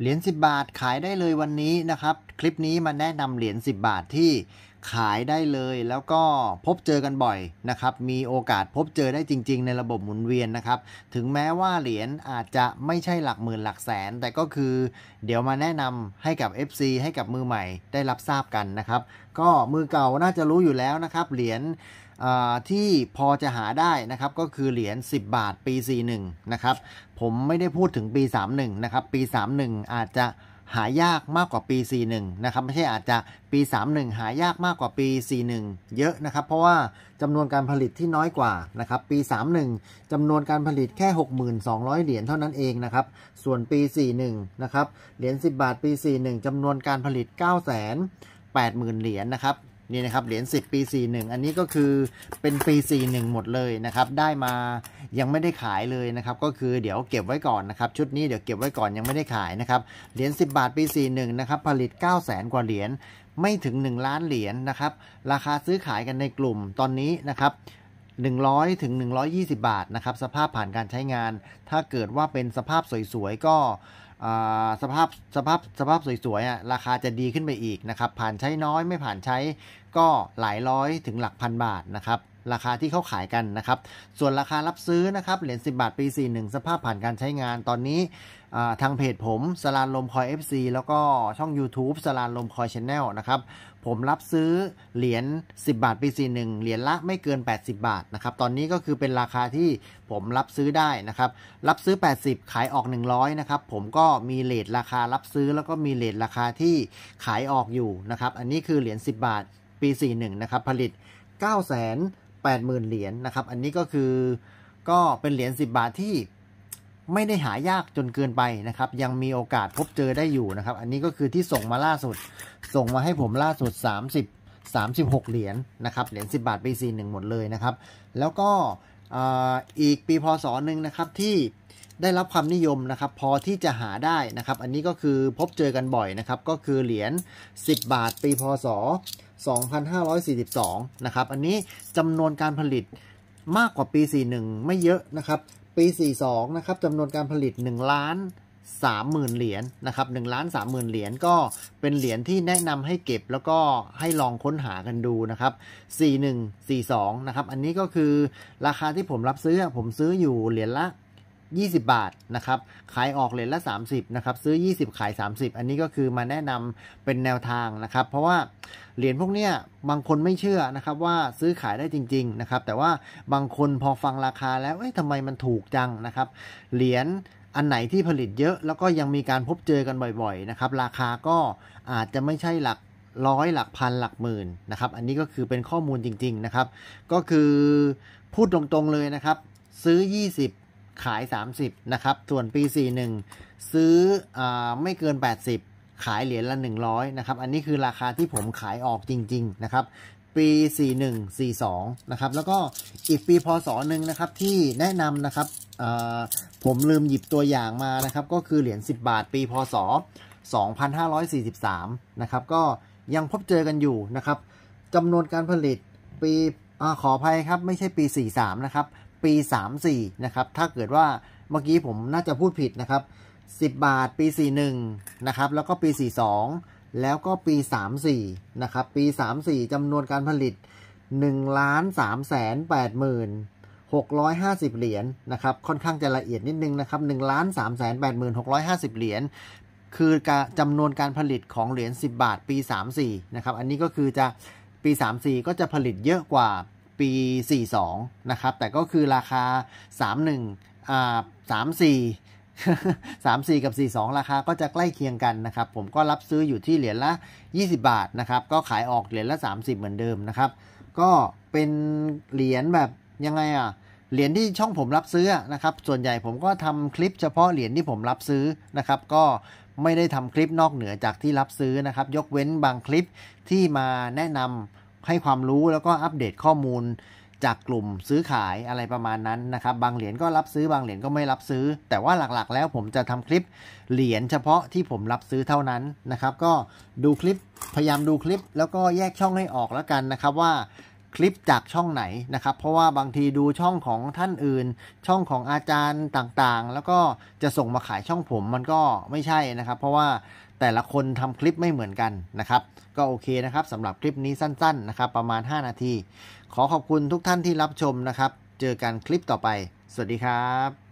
เหรียญ10 บาทขายได้เลยวันนี้นะครับ คลิปนี้มาแนะนำเหรียญ10 บาทที่ขายได้เลยแล้วก็พบเจอกันบ่อยนะครับ มีโอกาสพบเจอได้จริงๆ ในระบบหมุนเวียนนะครับถึงแม้ว่าเหรียญอาจจะไม่ใช่หลักหมื่นหลักแสน แต่ก็คือ เดี๋ยวมาแนะนำให้กับ FC ให้กับมือใหม่ได้รับทราบกันนะครับ ก็มือเก่าน่าจะรู้อยู่แล้วนะครับเหรียญที่พอจะหาได้นะครับก็คือเหรียญ10 บาทปี 41นะครับผมไม่ได้พูดถึงปี 31 นะครับ ปี 31 อาจจะหายากมากกว่าปี 41นะครับไม่ใช่ อาจจะปี31หายากมากกว่าปี41 เยอะนะครับ เพราะว่าจำนวนการผลิตที่น้อยกว่านะครับปี 31จำนวนการผลิตแค่ 6200 เหรียญเท่านั้นเองนะครับส่วนปี 41 นะครับ เหรียญ10 บาทปี 41จำนวนการผลิต 9 8 0 0 0 0เหรียญนะครับนี่นะครับเหรียญ10ปี41อันนี้ก็คือเป็นปี41หมดเลยนะครับได้มายังไม่ได้ขายเลยนะครับ ก็คือเดี๋ยวเก็บไว้ก่อนนะครับ ชุดนี้เดี๋ยวเก็บไว้ก่อนยังไม่ได้ขายนะครับเหรียญ10 บาทปี41นะครับผลิต 9 0 0 0 0กว่าเหรียญไม่ถึง 1 ล้านเหรียญนนะครับราคาซื้อขายกันในกลุ่มตอนนี้นะครับ100ถึง120 บาทนะครับสภาพผ่านการใช้งาน ถ้าเกิดว่าเป็นสภาพสวยๆก็สภาพสภาพสภาพสวยๆอ่ะราคาจะดีขึ้นไปอีกนะครับ ผ่านใช้น้อยไม่ผ่านใช้ก็หลายร้อยถึงหลักพันบาทนะครับ ราคาที่เขาขายกันนะครับ ส่วนราคารับซื้อนะครับ เหรียญ10 บาทปี 41 สภาพผ่านการใช้งานตอนนี้ทางเพจผมสลานลมคอย FC แล้วก็ช่อง YouTube สลานลมคอยช n n e l นะครับผมรับซื้อเหรียญ10 บาทปี41เหรียญละไม่เกิน 80 บาทนะครับตอนนี้ก็คือเป็นราคาที่ผมรับซื้อได้นะครับรับซื้อ 80 ขายออก 100นะครับผมก็มีเลทราคารับซื้อแล้วก็มีเลทราคาที่ขายออกอยู่นะครับอันนี้คือเหรียญ10 บาท ปี 41นะครับผลิต9 8 0 0 0 0 เหรียญนะครับอันนี้ก็คือก็เป็นเหรียญ10 บาทที่ไม่ได้หายากจนเกินไปนะครับ ยังมีโอกาสพบเจอได้อยู่นะครับ อันนี้ก็คือที่ส่งมาล่าสุดส่งมาให้ผมล่าสุด 30 36เหรียญนนะครับเหรียญ10 บาทปี41หมดเลยนะครับ แล้วก็อีกปีพศหนึ่งนะครับ ที่ได้รับความนิยมนะครับ พอที่จะหาได้นะครับ อันนี้ก็คือพบเจอกันบ่อยนะครับก็คือ เหรียญ10 บาทปีพศ2542นะครับอันนี้จำนวนการผลิตมากกว่าปี 41 ไม่เยอะนะครับปี 42 นะครับจำนวนการผลิต1ล้าน30,000เหรียญนะครับ1ล้าน30,000เหรียญก็เป็นเหรียญที่แนะนำให้เก็บแล้วก็ให้ลองค้นหากันดูนะครับ 4142 นะครับ อันนี้ก็คือราคาที่ผมรับซื้อผมซื้ออยู่เหรียญละ20บาทนะครับ ขายออกเหรียญละ 30 นะครับ ซื้อ 20 ขาย 30 อันนี้ก็คือมาแนะนำเป็นแนวทางนะครับ เพราะว่าเหรียญพวกเนี้ยบางคนไม่เชื่อนะครับว่าซื้อขายได้จริงๆนะครับ แต่ว่าบางคนพอฟังราคาแล้ว เอ้ยทำไมมันถูกจังนะครับ เหรียญอันไหนที่ผลิตเยอะแล้วก็ยังมีการพบเจอกันบ่อยๆนะครับ ราคาก็อาจจะไม่ใช่หลักร้อยหลักพันหลักหมื่นนะครับ อันนี้ก็คือเป็นข้อมูลจริง ๆนะครับ ก็คือพูดตรงๆเลยนะครับ ซื้อ20ขาย 30 นะครับ ส่วนปี 41 ซื้ออไม่เกิน 80 ขายเหรียญละ 100นะครับ อันนี้คือราคาที่ผมขายออกจริง ๆนะครับ ปี 41 42นะครับ แล้วก็อีกปีพศหนึ่งนะครับที่แนะนำนะครับผมลืมหยิบตัวอย่างมานะครับ ก็คือเหรียญ10 บาทปีพศ 2543 นะครับ ก็ยังพบเจอกันอยู่นะครับจำนวนการผลิตปีอขออภัยครับไม่ใช่ปี 43 นะครับปี 34นะครับถ้าเกิดว่าเมื่อกี้ผมน่าจะพูดผิดนะครับ10 บาทปี 41นะครับแล้วก็ปี 42 แล้วก็ปี 34นะครับปี 34 จำนวนการผลิต1ล้าน3แสน8หมื่น650 เหรียญนะครับค่อนข้างจะละเอียดนิดนึงนะครับ1ล้าน3แสน8หมื่น650 เหรียญคือจำนวนการผลิตของเหรียญ10 บาทปี 34นะครับอันนี้ก็คือจะปี 34 ก็จะผลิตเยอะกว่าปี 42นะครับแต่ก็คือราคา 31อ่า34 34 กับ 42 ราคาก็จะใกล้เคียงกันนะครับผมก็รับซื้ออยู่ที่เหรียญละ 20 บาทนะครับก็ขายออกเหรียญละ 30 เหมือนเดิมนะครับ ก็เป็นเหรียญแบบยังไงอ่ะเหรียญที่ช่องผมรับซื้อนะครับ ส่วนใหญ่ผมก็ทำคลิปเฉพาะเหรียญที่ผมรับซื้อนะครับก็ไม่ได้ทำคลิปนอกเหนือจากที่รับซื้อนะครับยกเว้นบางคลิปที่มาแนะนำให้ความรู้แล้วก็อัปเดตข้อมูล จากกลุ่มซื้อขายอะไรประมาณนั้นนะครับบางเหรียญก็รับซื้อบางเหรียญก็ไม่รับซื้อ แต่ว่าหลักๆแล้วผมจะทำคลิปเหรียญเฉพาะที่ผมรับซื้อเท่านั้นนะครับ ก็ดูคลิปพยายามดูคลิป แล้วก็แยกช่องให้ออกแล้วกันนะครับว่าคลิปจากช่องไหนนะครับ เพราะว่าบางทีดูช่องของท่านอื่น ช่องของอาจารย์ต่างๆ แล้วก็จะส่งมาขายช่องผมมันก็ไม่ใช่นะครับ เพราะว่าแต่ละคนทำคลิปไม่เหมือนกันนะครับ ก็โอเคนะครับสำหรับคลิปนี้สั้นๆ นะครับ ประมาณ 5 นาที ขอขอบคุณทุกท่านที่รับชมนะครับ เจอกันคลิปต่อไป สวัสดีครับ